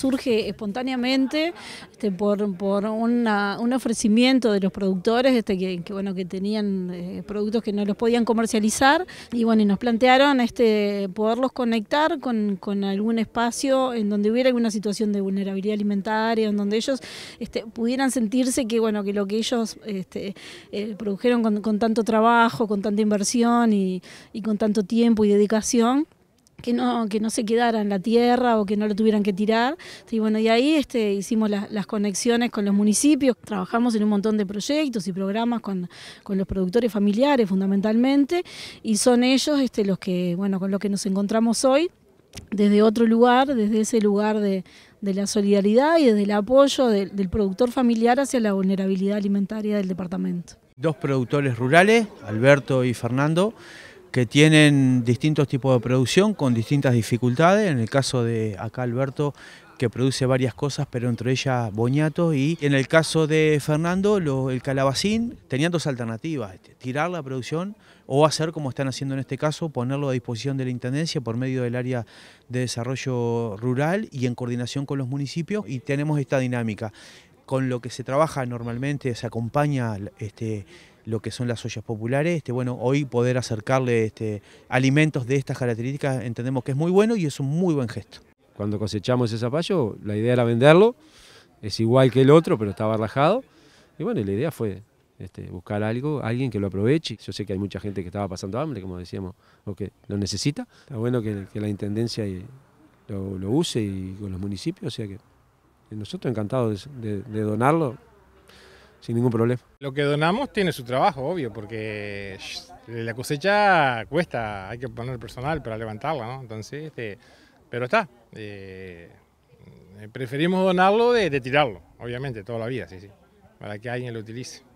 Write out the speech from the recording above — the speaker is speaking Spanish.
surge espontáneamente este, por, un ofrecimiento de los productores este, que, bueno, que tenían eh, productos que no los podían comercializar y bueno, y nos plantearon este, poderlos conectar con, algún espacio en donde hubiera alguna situación de vulnerabilidad alimentaria, en donde ellos este, pudieran sentirse que bueno, que lo que ellos este, eh, produjeron con, tanto trabajo, con tanta inversión y con tanto tiempo y dedicación, que no, que no se quedara en la tierra o que no lo tuvieran que tirar. Y bueno, y ahí este, hicimos las conexiones con los municipios, trabajamos en un montón de proyectos y programas con, los productores familiares fundamentalmente, y son ellos este, los que, bueno, con los que nos encontramos hoy desde otro lugar, desde ese lugar de, la solidaridad y desde el apoyo del productor familiar hacia la vulnerabilidad alimentaria del departamento. Dos productores rurales, Alberto y Fernando, que tienen distintos tipos de producción con distintas dificultades. En el caso de acá Alberto, que produce varias cosas, pero entre ellas boñatos. Y en el caso de Fernando, el calabacín, tenían dos alternativas, este, tirar la producción o hacer como están haciendo en este caso, ponerlo a disposición de la Intendencia por medio del área de desarrollo rural y en coordinación con los municipios. Y tenemos esta dinámica. Con lo que se trabaja normalmente, se acompaña este, lo que son las ollas populares. Este, bueno, hoy poder acercarle este, alimentos de estas características entendemos que es muy bueno y es un muy buen gesto. Cuando cosechamos ese zapallo, la idea era venderlo, es igual que el otro, pero estaba relajado. Y bueno, la idea fue este, buscar algo, alguien que lo aproveche. Yo sé que hay mucha gente que estaba pasando hambre, como decíamos, o que lo necesita. Está bueno que, la Intendencia lo, use y con los municipios, o sea que nosotros encantados de donarlo ningún problema. Lo que donamos tiene su trabajo, obvio, porque la cosecha cuesta, hay que poner personal para levantarla, ¿no? Entonces, este, pero está. Eh, preferimos donarlo de, de tirarlo, obviamente, toda la vida, sí, sí, para que alguien lo utilice.